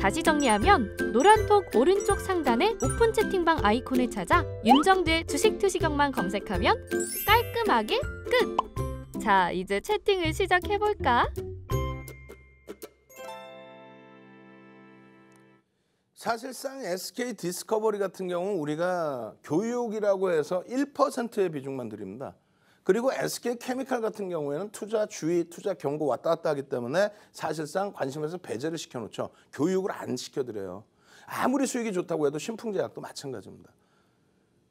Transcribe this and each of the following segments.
다시 정리하면 노란톡 오른쪽 상단의 오픈 채팅방 아이콘을 찾아 윤정대 주식 투시경만 검색하면 깔끔하게 끝! 자, 이제 채팅을 시작해볼까? 사실상 SK 디스커버리 같은 경우는 우리가 교육이라고 해서 1%의 비중만 드립니다. 그리고 SK 케미칼 같은 경우에는 투자 주의, 투자 경고 왔다 갔다 하기 때문에 사실상 관심에서 배제를 시켜놓죠. 교육을 안 시켜드려요. 아무리 수익이 좋다고 해도 신풍제약도 마찬가지입니다.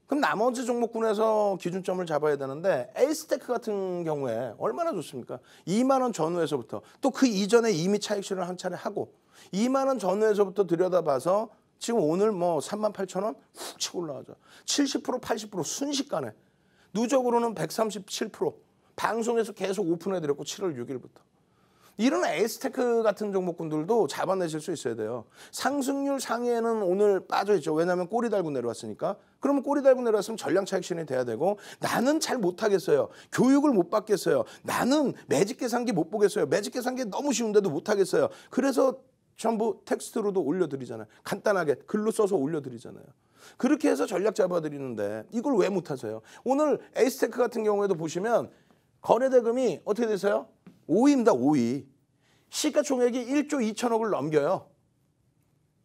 그럼 나머지 종목군에서 기준점을 잡아야 되는데 에이스테크 같은 경우에 얼마나 좋습니까? 2만 원 전후에서부터 또 그 이전에 이미 차익 실현을 한 차례 하고 2만 원 전후에서부터 들여다봐서 지금 오늘 뭐 3만 8천 원 훅 치고 올라가죠. 70% 80% 순식간에 누적으로는 137% 방송에서 계속 오픈해드렸고 7월 6일부터. 이런 에이스테크 같은 종목군들도 잡아내실 수 있어야 돼요. 상승률 상위에는 오늘 빠져있죠. 왜냐하면 꼬리 달고 내려왔으니까. 그러면 꼬리 달고 내려왔으면 전량 차익신이 돼야 되고 나는 잘 못하겠어요. 교육을 못 받겠어요. 나는 매직 계산기 못 보겠어요. 매직 계산기 너무 쉬운데도 못하겠어요. 그래서 전부 텍스트로도 올려드리잖아요. 간단하게 글로 써서 올려드리잖아요. 그렇게 해서 전략 잡아드리는데 이걸 왜 못하세요? 오늘 에이스테크 같은 경우에도 보시면 거래대금이 어떻게 되세요? 5위입니다. 5위. 시가총액이 1조 2천억을 넘겨요.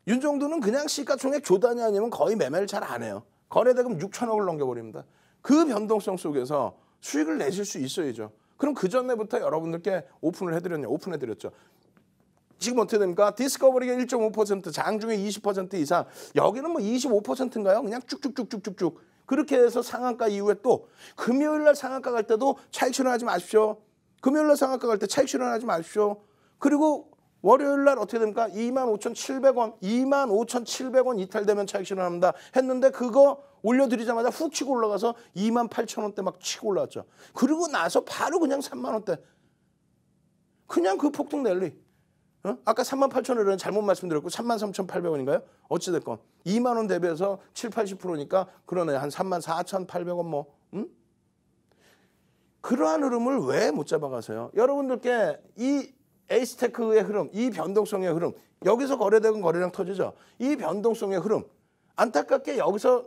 윤정도는 그냥 시가총액 조단이 아니면 거의 매매를 잘 안 해요. 거래대금 6천억을 넘겨버립니다. 그 변동성 속에서 수익을 내실 수 있어야죠. 그럼 그 전에부터 여러분들께 오픈을 해드렸냐 오픈해드렸죠. 지금 어떻게 됩니까? 디스커버리가 1.5% 장중에 20% 이상 여기는 뭐 25%인가요? 그냥 쭉쭉쭉쭉쭉쭉 그렇게 해서 상한가 이후에 또 금요일 날 상한가 갈 때도 차익 실현하지 마십시오. 금요일 날 상한가 갈 때 차익 실현하지 마십시오. 그리고 월요일 날 어떻게 됩니까? 25,700원, 25,700원 이탈되면 차익 실현합니다. 했는데 그거 올려드리자마자 훅 치고 올라가서 28,000원대 막 치고 올라왔죠. 그리고 나서 바로 그냥 3만원대. 그냥 그 폭등 랠리. 어? 아까 3만 8천 원은 잘못 말씀드렸고 3만 3천 8백 원인가요? 어찌됐건 2만 원 대비해서 7, 80%니까 그러네 한 3만 4천 8백 원 뭐. 응? 그러한 흐름을 왜 못 잡아가세요? 여러분들께 이 에이스테크의 흐름, 이 변동성의 흐름, 여기서 거래되고 거래량 터지죠. 이 변동성의 흐름, 안타깝게 여기서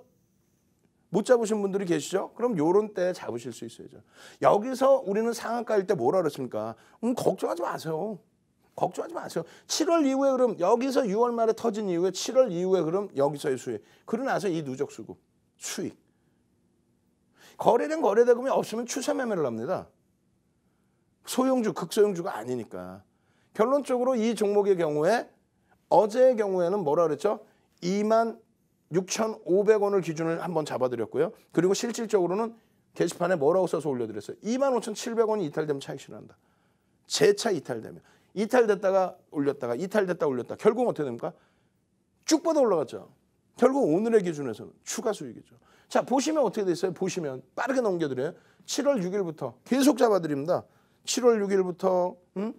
못 잡으신 분들이 계시죠? 그럼 요런 때 잡으실 수 있어야죠. 여기서 우리는 상한가일 때 뭐라 그랬습니까? 음, 걱정하지 마세요. 걱정하지 마세요. 7월 이후에 그럼 여기서 6월 말에 터진 이후에 7월 이후에 그럼 여기서의 수익. 그러나서 이 누적 수급, 수익. 거래된 거래대금이 없으면 추세 매매를 합니다. 소형주, 극소형주가 아니니까. 결론적으로 이 종목의 경우에 어제의 경우에는 뭐라 그랬죠? 2만 6,500원을 기준을 한번 잡아드렸고요. 그리고 실질적으로는 게시판에 뭐라고 써서 올려드렸어요. 25,700원이 이탈되면 차익 실현한다. 재차 이탈되면. 이탈됐다가 올렸다가 이탈됐다 올렸다 결국 어떻게 됩니까? 쭉 뻗어 올라갔죠. 결국 오늘의 기준에서는 추가 수익이죠. 자 보시면 어떻게 돼 있어요? 보시면 빠르게 넘겨드려요. 7월 6일부터 계속 잡아드립니다. 7월 6일부터 음?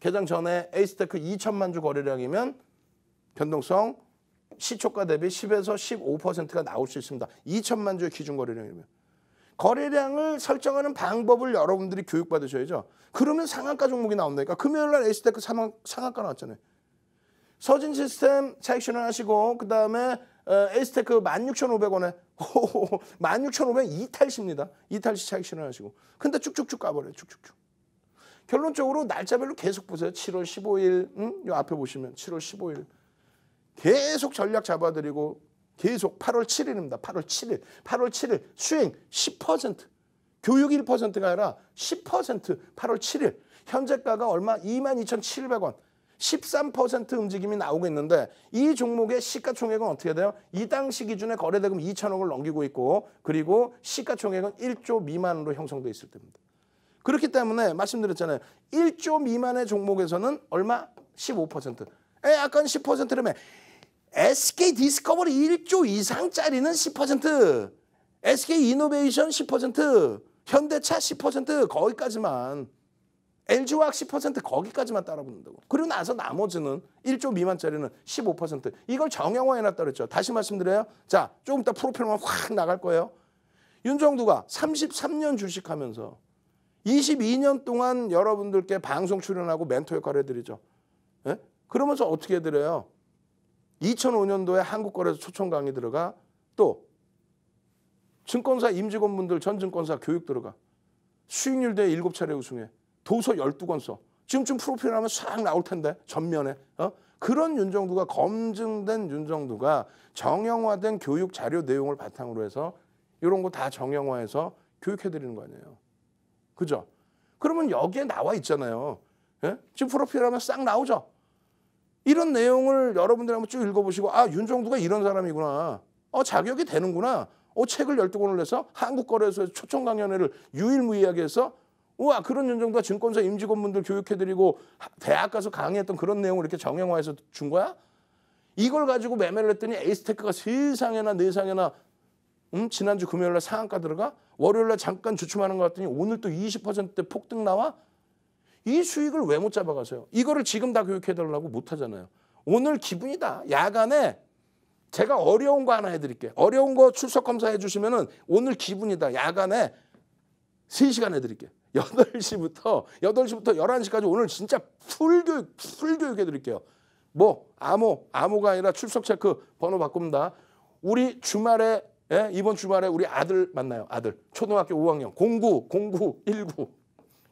개장 전에 에이스테크 2천만 주 거래량이면 변동성 시초가 대비 10에서 15%가 나올 수 있습니다. 2천만 주의 기준 거래량이면 거래량을 설정하는 방법을 여러분들이 교육받으셔야죠. 그러면 상한가 종목이 나온다니까. 금요일 날에스테크 상한, 가 나왔잖아요. 서진 시스템 차익 실하시고 그다음에 에스테크 16,500원에 16,500 이탈시입니다. 이탈시 차익 실하시고 근데 쭉쭉쭉 가버려요. 쭉쭉쭉. 결론적으로 날짜별로 계속 보세요. 7월 15일, 음? 요 앞에 보시면 7월 15일. 계속 전략 잡아드리고 계속 8월 7일입니다. 8월 7일. 8월 7일 수행 10%. 교육 1%가 아니라 10% 8월 7일. 현재가가 얼마? 22,700원. 13% 움직임이 나오고 있는데 이 종목의 시가총액은 어떻게 돼요? 이 당시 기준에 거래대금 2천억을 넘기고 있고 그리고 시가총액은 1조 미만으로 형성돼 있을 때입니다. 그렇기 때문에 말씀드렸잖아요. 1조 미만의 종목에서는 얼마? 15%. 에, 아까는 10%라며 SK 디스커버리 1조 이상짜리는 10%, SK 이노베이션 10%, 현대차 10% 거기까지만 LG화학 10% 거기까지만 따라붙는다고. 그리고 나서 나머지는 1조 미만짜리는 15% 이걸 정형화해놨다 그랬죠. 다시 말씀드려요. 자, 조금 이따 프로필만 확 나갈 거예요. 윤정두가 33년 주식하면서 22년 동안 여러분들께 방송 출연하고 멘토 역할을 해드리죠. 예? 그러면서 어떻게 해드려요? 2005년도에 한국거래소 초청 강의 들어가 또 증권사 임직원분들 전 증권사 교육 들어가 수익률 대회 7차례 우승해 도서 12권 써 지금쯤 프로필 하면 싹 나올 텐데 전면에 어? 그런 윤정두가 검증된 윤정두가 정형화된 교육 자료 내용을 바탕으로 해서 이런 거 다 정형화해서 교육해드리는 거 아니에요. 그죠? 그러면 여기에 나와 있잖아요. 예? 지금 프로필 하면 싹 나오죠. 이런 내용을 여러분들 한번 쭉 읽어보시고 아 윤종두가 이런 사람이구나. 어 자격이 되는구나. 어 책을 열두 권을 내서 한국 거래소에서 초청 강연회를 유일무이하게 해서 우와 그런 윤종두가 증권사 임직원분들 교육해드리고 대학 가서 강의했던 그런 내용을 이렇게 정형화해서 준 거야? 이걸 가지고 매매를 했더니 에이스테크가 세상에나 네상에나 음? 지난주 금요일날 상한가 들어가? 월요일날 잠깐 주춤하는 것 같더니 오늘 또 20%대 폭등 나와? 이 수익을 왜 못 잡아가세요? 이거를 지금 다 교육해달라고 못하잖아요. 오늘 기분이다. 야간에 제가 어려운 거 하나 해드릴게요. 어려운 거 출석 검사해 주시면은 오늘 기분이다. 야간에 3시간 해드릴게요. 8시부터, 8시부터 11시까지 오늘 진짜 풀교육, 풀교육 해드릴게요. 뭐, 암호, 암호가 아니라 출석 체크 번호 바꿉니다. 우리 주말에, 예? 이번 주말에 우리 아들 만나요. 아들. 초등학교 5학년. 09, 09, 19.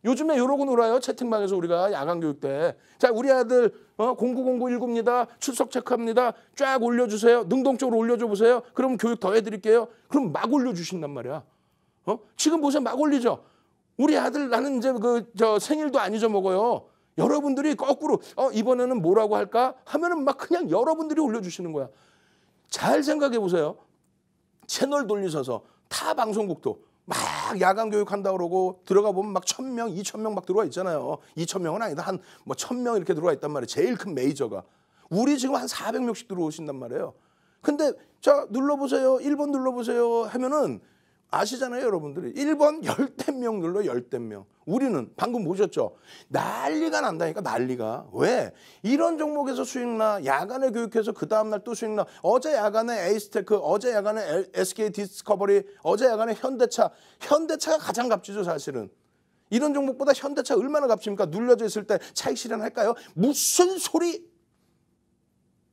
요즘에 이러고 놀아요. 채팅방에서 우리가 야간 교육 때. 자, 우리 아들 09091입니다. 어, 출석 체크합니다. 쫙 올려주세요. 능동적으로 올려줘 보세요. 그럼 교육 더 해드릴게요. 그럼 막 올려주신단 말이야. 어? 지금 보세요. 막 올리죠. 우리 아들 나는 이제 그 저 생일도 안 잊어먹어요. 여러분들이 거꾸로 어, 이번에는 뭐라고 할까 하면은 막 그냥 여러분들이 올려주시는 거야. 잘 생각해 보세요. 채널 돌리셔서 타 방송국도 막 야간 교육한다 그러고 들어가 보면 막1 0 0 0명2 0 0 0명막 들어와 있잖아요. 2 0 0 0 명은 아니다. 한뭐0명 이렇게 들어와 있단 말이에요. 제일 큰 메이저가. 우리 지금 한4 0 0 명씩 들어오신단 말이에요. 근데 자 눌러보세요. 1번 눌러보세요 하면은 아시잖아요, 여러분들이. 1번 열댓명들로 열댓명. 우리는 방금 보셨죠? 난리가 난다니까 난리가. 왜? 이런 종목에서 수익나, 야간에 교육해서 그 다음날 또 수익나, 어제 야간에 에이스테크, 어제 야간에 SK 디스커버리, 어제 야간에 현대차. 현대차가 가장 값지죠, 사실은. 이런 종목보다 현대차 얼마나 값집니까? 눌려져 있을 때 차익 실현할까요? 무슨 소리!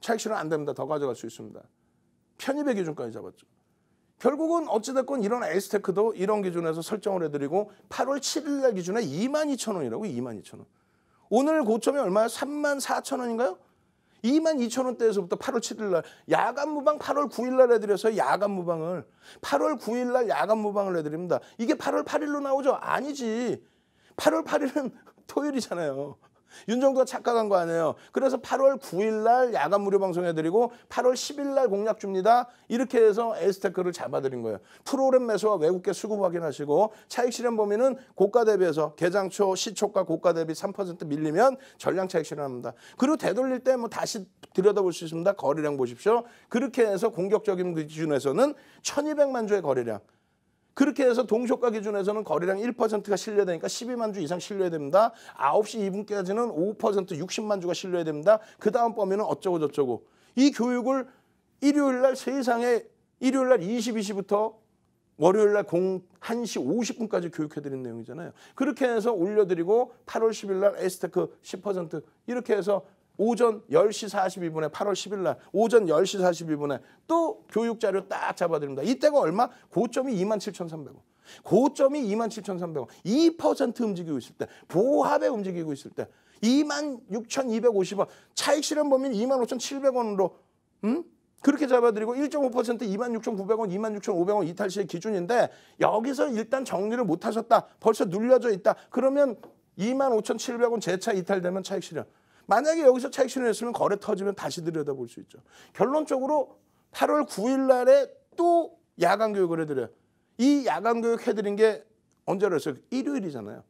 차익 실현 안 됩니다. 더 가져갈 수 있습니다. 편입의 기준까지 잡았죠. 결국은 어찌됐건 이런 에이스테크도 이런 기준에서 설정을 해드리고 8월 7일 날 기준에 2만 2 0 원이라고 2만 2 0 원. 오늘 고점이 얼마야? 3만 4 0 원인가요? 2만 2 0 원대에서부터 8월 7일 날 야간 무방 8월 9일 날 해드려서 야간 무방을 8월 9일 날 야간 무방을 해드립니다. 이게 8월 8일로 나오죠? 아니지. 8월 8일은 토요일이잖아요. 윤정도가 착각한 거 아니에요. 그래서 8월 9일 날 야간 무료 방송해드리고 8월 10일 날 공략 줍니다. 이렇게 해서 에스테크를 잡아드린 거예요. 프로그램 매수와 외국계 수급 확인하시고 차익 실현 범위는 고가 대비해서 개장 초 시초가 고가 대비 3% 밀리면 전량 차익 실현합니다. 그리고 되돌릴 때 뭐 다시 들여다볼 수 있습니다. 거래량 보십시오. 그렇게 해서 공격적인 기준에서는 1200만 주의 거래량. 그렇게 해서 동시효과 기준에서는 거래량 1%가 실려되니까 야 12만 주 이상 실려야 됩니다. 9시 2분까지는 5% 60만 주가 실려야 됩니다. 그 다음 범위는 어쩌고 저쩌고. 이 교육을 일요일 날 세상에 일요일 날 22시부터 월요일 날 01시 50분까지 교육해드린 내용이잖아요. 그렇게 해서 올려드리고 8월 10일 날 에스테크 10% 이렇게 해서 오전 10시 42분에 8월 10일 날 오전 10시 42분에 또 교육 자료 딱 잡아드립니다. 이때가 얼마? 고점이 27,300원. 고점이 27,300원. 2% 움직이고 있을 때, 보합에 움직이고 있을 때 26,250원. 차익 실현 범위는 25,700원으로 음? 그렇게 잡아드리고 1.5% 26,900원, 26,500원 이탈 시의 기준인데 여기서 일단 정리를 못 하셨다. 벌써 눌려져 있다. 그러면 25,700원 재차 이탈되면 차익 실현. 만약에 여기서 차익 실현했으면 거래 터지면 다시 들여다볼 수 있죠. 결론적으로 8월 9일 날에 또 야간 교육을 해드려요. 이 야간 교육 해드린 게 언제로 했어요? 일요일이잖아요.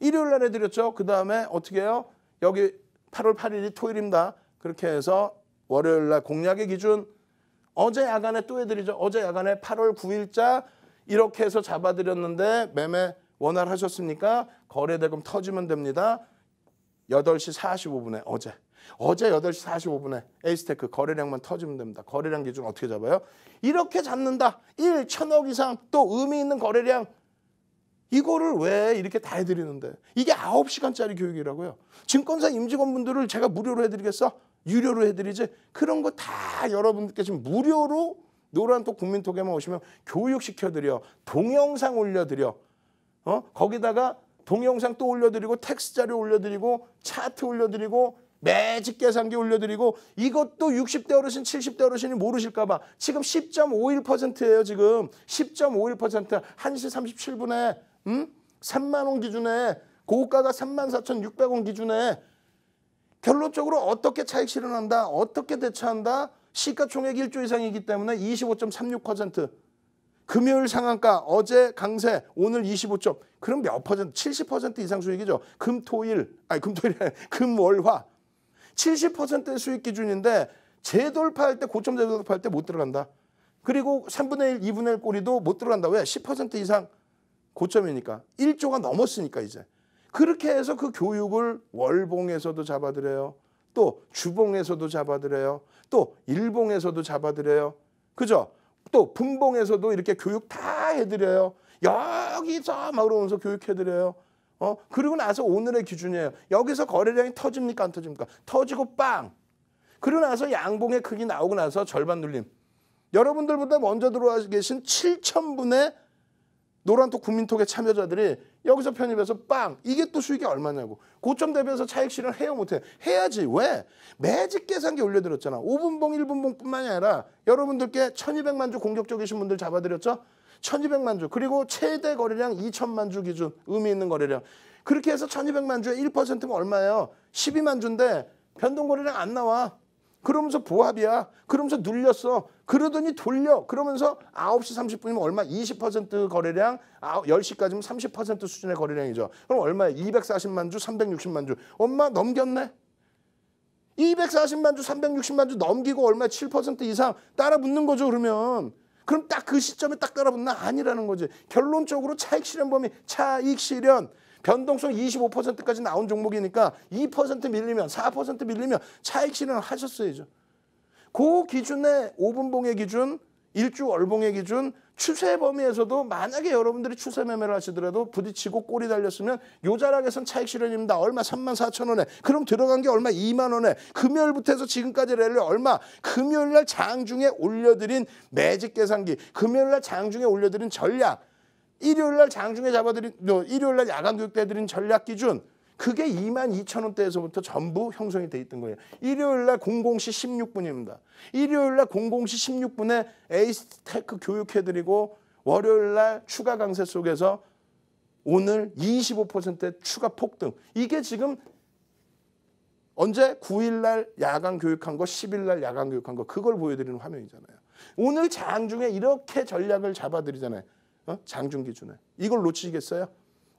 일요일 날 해드렸죠. 그 다음에 어떻게 해요? 여기 8월 8일이 토요일입니다. 그렇게 해서 월요일 날 공약의 기준 어제 야간에 또 해드리죠. 어제 야간에 8월 9일자 이렇게 해서 잡아드렸는데 매매 원활하셨습니까? 거래대금 터지면 됩니다. 8시 45분에 어제 어제 8시 45분에 에이스테크 거래량만 터지면 됩니다. 거래량 기준 어떻게 잡아요? 이렇게 잡는다. 1천억 이상 또 의미 있는 거래량 이거를 왜 이렇게 다 해드리는데 이게 9시간짜리 교육이라고요. 증권사 임직원분들을 제가 무료로 해드리겠어? 유료로 해드리지? 그런 거 다 여러분들께 지금 무료로 노란톡 국민톡에만 오시면 교육시켜드려 동영상 올려드려 어? 거기다가 동영상 또 올려드리고 텍스트 자료 올려드리고 차트 올려드리고 매직 계산기 올려드리고 이것도 60대 어르신, 70대 어르신이 모르실까봐 지금 10.51%예요 지금 10.51% 1시 37분에 음? 3만 원 기준에 고가가 34,600원 기준에 결론적으로 어떻게 차익 실현한다, 어떻게 대처한다, 시가총액 1조 이상이기 때문에 25.36% 금요일 상한가 어제 강세 오늘 25점 그럼 몇 퍼센트 70% 이상 수익이죠 금토일 아니 금토일 금월화 70%의 수익 기준인데 재돌파할 때 고점 재돌파할 때 못 들어간다 그리고 3분의 1 2분의 1 꼬리도 못 들어간다 왜10% 이상 고점이니까 1조가 넘었으니까 이제 그렇게 해서 그 교육을 월봉에서도 잡아들여요 또 주봉에서도 잡아들여요 또 일봉에서도 잡아들여요 그죠 또 분봉에서도 이렇게 교육 다 해드려요. 여기서 막 그러면서 교육해드려요. 어 그리고 나서 오늘의 기준이에요. 여기서 거래량이 터집니까 안 터집니까? 터지고 빵. 그러고 나서 양봉의 크기 나오고 나서 절반 눌림. 여러분들보다 먼저 들어와 계신 7천분의 노란톡 국민톡의 참여자들이 여기서 편입해서 빵 이게 또 수익이 얼마냐고 고점 대비해서 차익 실현 해요 못해 해야지 왜 매직 계산기 올려드렸잖아 5분봉 1분봉 뿐만이 아니라 여러분들께 1200만 주 공격적이신 분들 잡아드렸죠 1200만 주 그리고 최대 거래량 2천만 주 기준 의미 있는 거래량 그렇게 해서 1200만 주에 1%면 얼마예요 12만 주인데 변동 거래량 안 나와 그러면서 보합이야 그러면서 눌렸어 그러더니 돌려. 그러면서 9시 30분이면 얼마? 20% 거래량, 10시까지면 30% 수준의 거래량이죠. 그럼 얼마야? 240만 주, 360만 주. 엄마 넘겼네. 240만 주, 360만 주 넘기고 얼마 7% 이상 따라 붙는 거죠, 그러면. 그럼 딱 그 시점에 딱 따라 붙나? 아니라는 거지. 결론적으로 차익 실현 범위, 차익 실현 변동성 25%까지 나온 종목이니까 2% 밀리면, 4% 밀리면 차익 실현 을 하셨어야죠. 그 기준에 5분봉의 기준, 1주 월봉의 기준, 추세 범위에서도 만약에 여러분들이 추세 매매를 하시더라도 부딪히고 꼬리 달렸으면 요자락에선 차익 실현입니다. 얼마 3만 4천 원에. 그럼 들어간 게 얼마 2만 원에. 금요일부터 해서 지금까지 랠리 얼마. 금요일 날 장중에 올려드린 매직 계산기. 금요일 날 장중에 올려드린 전략. 일요일 날 장중에 잡아드린 일요일 날 야간 교육 때 드린 전략 기준. 그게 2만 2천 원대에서부터 전부 형성이 돼 있던 거예요. 일요일 날 00시 16분입니다. 일요일 날 00시 16분에 에이스테크 교육해드리고 월요일 날 추가 강세 속에서 오늘 25%의 추가 폭등. 이게 지금 언제 9일 날 야간 교육한 거, 10일 날 야간 교육한 거 그걸 보여드리는 화면이잖아요. 오늘 장중에 이렇게 전략을 잡아드리잖아요. 어? 장중 기준에. 이걸 놓치겠어요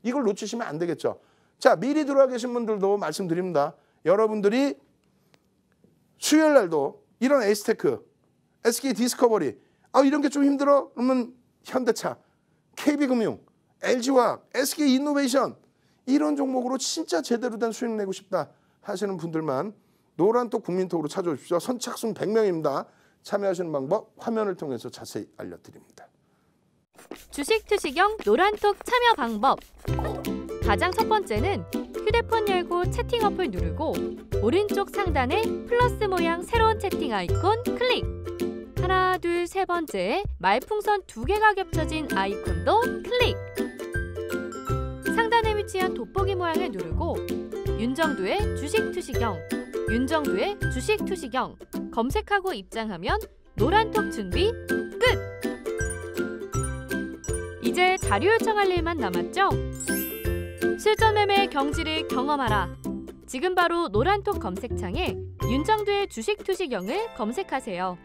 이걸 놓치시면 안 되겠죠. 자, 미리 들어와 계신 분들도 말씀드립니다. 여러분들이 수요일 날도 이런 에이스테크, SK 디스커버리, 아, 이런 게 좀 힘들어? 그러면 현대차, KB금융, LG화학, SK 이노베이션, 이런 종목으로 진짜 제대로 된 수익 내고 싶다 하시는 분들만 노란톡 국민톡으로 찾아오십시오. 선착순 100명입니다. 참여하시는 방법 화면을 통해서 자세히 알려드립니다. 주식 투시경 노란톡 참여 방법 가장 첫 번째는 휴대폰 열고 채팅 어플 누르고 오른쪽 상단에 플러스 모양 새로운 채팅 아이콘 클릭. 하나, 둘, 세 번째 말풍선 두 개가 겹쳐진 아이콘도 클릭. 상단에 위치한 돋보기 모양을 누르고 윤정두의 주식 투시경, 윤정두의 주식 투시경 검색하고 입장하면 노란톡 준비 끝! 이제 자료 요청할 일만 남았죠? 실전 매매의 경지를 경험하라. 지금 바로 노란톡 검색창에 윤정두의 주식 투시경을 검색하세요.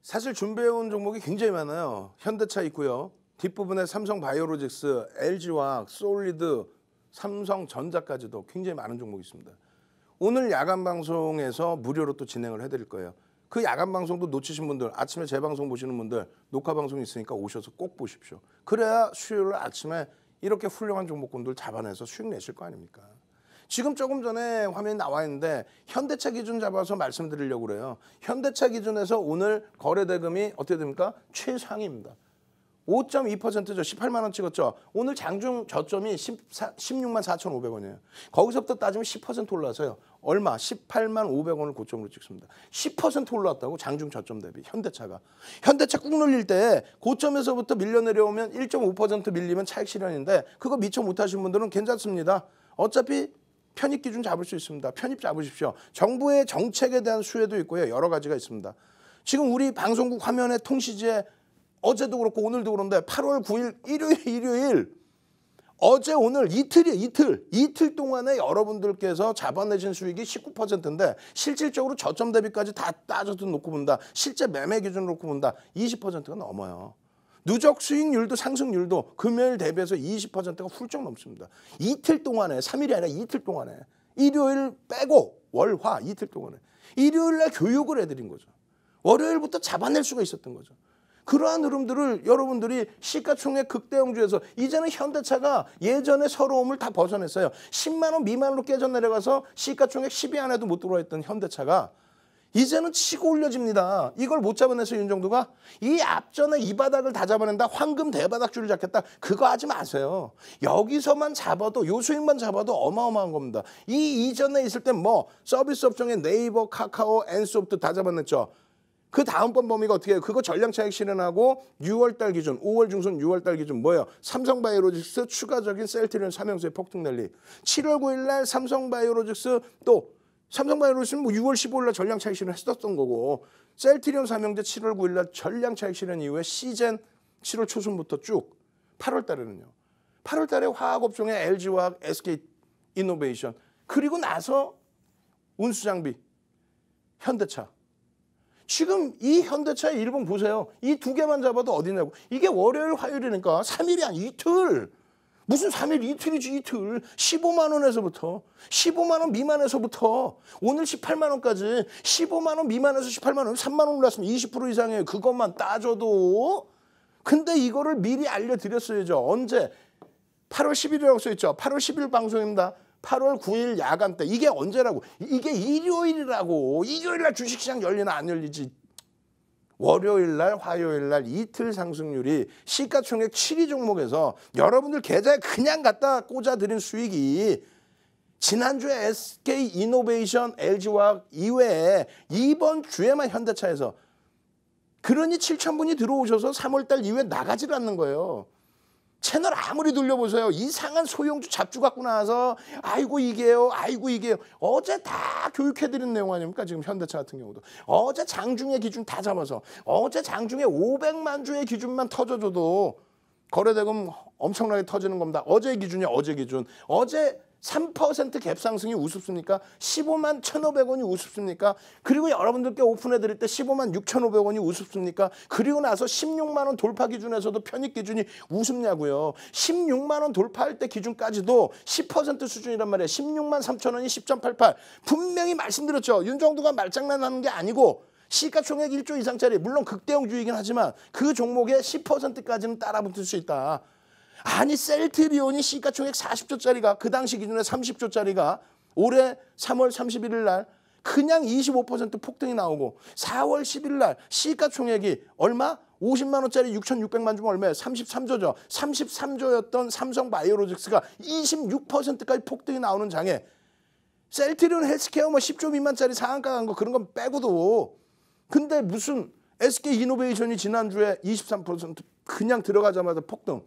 사실 준비해온 종목이 굉장히 많아요. 현대차 있고요. 뒷부분에 삼성 바이오로직스, LG화학, 솔리드, 삼성전자까지도 굉장히 많은 종목이 있습니다. 오늘 야간 방송에서 무료로 또 진행을 해드릴 거예요. 그 야간 방송도 놓치신 분들 아침에 재방송 보시는 분들 녹화 방송 있으니까 오셔서 꼭 보십시오. 그래야 수요일 아침에 이렇게 훌륭한 종목군들 잡아내서 수익 내실 거 아닙니까? 지금 조금 전에 화면이 나와 있는데 현대차 기준 잡아서 말씀드리려고 그래요. 현대차 기준에서 오늘 거래 대금이 어떻게 됩니까? 최상입니다. 5.2%죠. 18만 원 찍었죠. 오늘 장중 저점이 14, 16만 4,500원이에요. 거기서부터 따지면 10% 올라서요. 얼마? 18만 500원을 고점으로 찍습니다. 10% 올라왔다고 장중 저점 대비 현대차가. 현대차 꾹 눌릴 때 고점에서부터 밀려 내려오면 1.5% 밀리면 차익 실현인데 그거 미처 못하신 분들은 괜찮습니다. 어차피 편입 기준 잡을 수 있습니다. 편입 잡으십시오. 정부의 정책에 대한 수혜도 있고요. 여러 가지가 있습니다. 지금 우리 방송국 화면에 통시지에 어제도 그렇고 오늘도 그런데 8월 9일 일요일 일요일 어제 오늘 이틀이 요 이틀 이틀 동안에 여러분들께서 잡아내신 수익이 19%인데 실질적으로 저점 대비까지 다 따져서 놓고 본다. 실제 매매 기준으로 놓고 본다. 20%가 넘어요. 누적 수익률도 상승률도 금요일 대비해서 20%가 훌쩍 넘습니다. 이틀 동안에 3일이 아니라 이틀 동안에 일요일 빼고 월화 이틀 동안에 일요일 날 교육을 해드린 거죠. 월요일부터 잡아낼 수가 있었던 거죠. 그러한 흐름들을 여러분들이 시가총액 극대형주에서 이제는 현대차가 예전의 서러움을 다 벗어냈어요. 10만 원 미만으로 깨져 내려가서 시가총액 10위 안에도 못 들어있던 와 현대차가 이제는 치고 올려집니다. 이걸 못 잡아내서 윤정도가 이 앞전에 이 바닥을 다 잡아낸다. 황금 대바닥줄을 잡겠다. 그거 하지 마세요. 여기서만 잡아도 요 수익만 잡아도 어마어마한 겁니다. 이 이전에 있을 땐 뭐 서비스 업종에 네이버, 카카오, 엔소프트 다 잡아냈죠. 그 다음번 범위가 어떻게 해요? 그거 전량 차익 실현하고 6월달 기준, 5월 중순 6월달 기준 뭐예요? 삼성바이오로직스 추가적인 셀트리온 삼형수의 폭등 난리. 7월 9일날 삼성바이오로직스 또 삼성바이오로직스는 뭐 6월 15일날 전량 차익 실현을 했었던 거고 셀트리온 삼형제 7월 9일날 전량 차익 실현 이후에 시즌 7월 초순부터 쭉 8월 달에는요. 8월 달에 화학업종의 LG화학, SK 이노베이션 그리고 나서 운수장비, 현대차 지금 이 현대차의 일본 보세요. 이 두 개만 잡아도 어디냐고. 이게 월요일, 화요일이니까 3일이 아니 이틀. 무슨 3일 이틀이지 이틀. 15만 원에서부터 15만 원 미만에서부터 오늘 18만 원까지 15만 원 미만에서 18만 원 3만 원 올랐으면 20% 이상이에요. 그것만 따져도 근데 이거를 미리 알려드렸어야죠. 언제? 8월 10일이라고 써있죠. 8월 10일 방송입니다. 8월 9일 야간 때 이게 언제라고 이게 일요일이라고 일요일날 주식시장 열리나 안 열리지 월요일날 화요일날 이틀 상승률이 시가총액 7위 종목에서 여러분들 계좌에 그냥 갖다 꽂아드린 수익이 지난주에 SK이노베이션 LG화학 이외에 이번 주에만 현대차에서 그러니 7천분이 들어오셔서 3월달 이후에 나가질 않는 거예요. 채널 아무리 돌려보세요. 이상한 소형주 잡주 갖고 나와서 아이고 이게요. 아이고 이게요. 어제 다 교육해드린 내용 아닙니까? 지금 현대차 같은 경우도. 어제 장중의 기준 다 잡아서 어제 장중에 500만 주의 기준만 터져줘도 거래대금 엄청나게 터지는 겁니다. 어제 기준이야 어제 기준. 어제 3% 갭상승이 우습습니까? 15만 1,500원이 우습습니까? 그리고 여러분들께 오픈해드릴 때 15만 6,500원이 우습습니까? 그리고 나서 16만 원 돌파 기준에서도 편입 기준이 우습냐고요. 16만 원 돌파할 때 기준까지도 10% 수준이란 말이에요. 16만 3,000원이 10.88. 분명히 말씀드렸죠. 윤정두가 말장난하는 게 아니고 시가총액 1조 이상짜리 물론 극대형 주이긴 하지만 그 종목의 10%까지는 따라붙을 수 있다. 아니 셀트리온이 시가총액 40조짜리가 그 당시 기준에 30조짜리가 올해 3월 31일 날 그냥 25% 폭등이 나오고 4월 10일 날 시가총액이 얼마? 50만 원짜리 6,600만 주면 얼마예요? 33조죠. 33조였던 삼성 바이오로직스가 26%까지 폭등이 나오는 장에 셀트리온 헬스케어 뭐 10조 미만짜리 상한가 간 거 그런 건 빼고도 근데 무슨 SK 이노베이션이 지난주에 23% 그냥 들어가자마자 폭등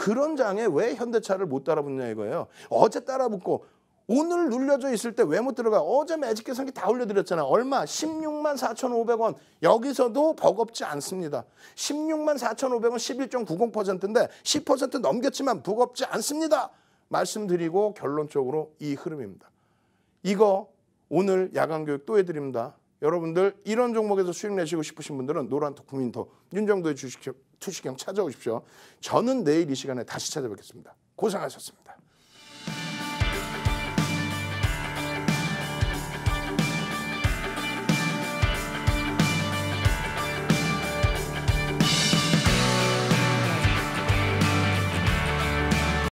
그런 장에 왜 현대차를 못 따라붙냐 이거예요. 어제 따라붙고 오늘 눌려져 있을 때 왜 못 들어가? 어제 매직 계산기 다 올려드렸잖아. 얼마? 16만 4,500원. 여기서도 버겁지 않습니다. 16만 4,500원 11.90%인데 10% 넘겼지만 버겁지 않습니다. 말씀드리고 결론적으로 이 흐름입니다. 이거 오늘 야간 교육 또 해드립니다. 여러분들 이런 종목에서 수익 내시고 싶으신 분들은 노란토 국민톡 윤정도의 주식 투시경 찾아오십시오. 저는 내일 이 시간에 다시 찾아뵙겠습니다. 고생하셨습니다.